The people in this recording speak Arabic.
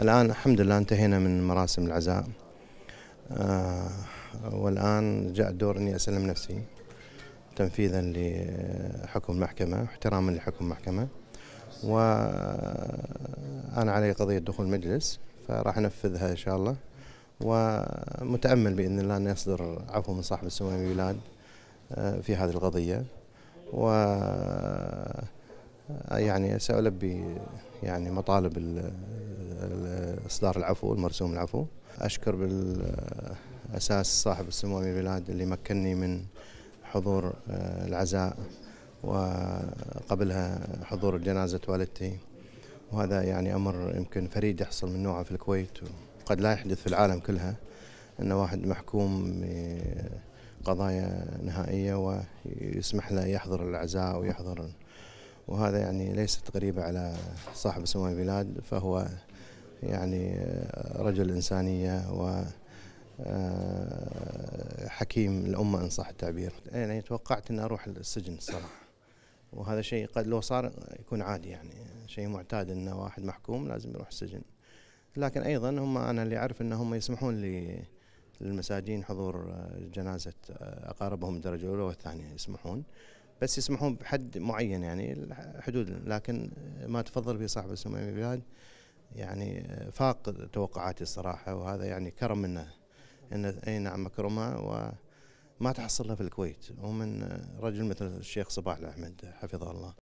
الآن الحمد لله انتهينا من مراسم العزاء آه والآن جاء الدور أني أسلم نفسي تنفيذا لحكم المحكمة احتراما لحكم المحكمة وأنا علي قضية دخول المجلس فراح أنفذها إن شاء الله ومتأمل بإذن الله أن يصدر عفو من صاحب السمو الأمير بلال آه، في هذه القضية و آه، يعني سألبي يعني مطالب اصدار العفو المرسوم العفو اشكر بالاساس صاحب السمو امير بلاد اللي مكنني من حضور آه، العزاء وقبلها حضور جنازه والدتي وهذا يعني امر يمكن فريد يحصل من نوعه في الكويت وقد لا يحدث في العالم كلها ان واحد محكوم بقضايا نهائيه ويسمح له يحضر العزاء ويحضر وهذا يعني ليست غريبة على صاحب سمو البلاد فهو يعني آه، رجل إنسانية و آه، حكيم الأمة إن صح التعبير يعني توقعت أن أروح السجن الصراحة وهذا شيء قد لو صار يكون عادي يعني شيء معتاد أن واحد محكوم لازم يروح السجن لكن أيضا هم أنا اللي أعرف أن هم يسمحون لي للمساجين حضور آه، جنازة أقاربهم الدرجة الأولى والثانية يسمحون بس يسمحون بحد معين يعني حدود لكن ما تفضل به صاحب السمو بلاد يعني فاق توقعاتي الصراحه وهذا يعني كرم منه ان اي نعم مكرمه وما تحصلها في الكويت ومن رجل مثل الشيخ صباح الاحمد حفظه الله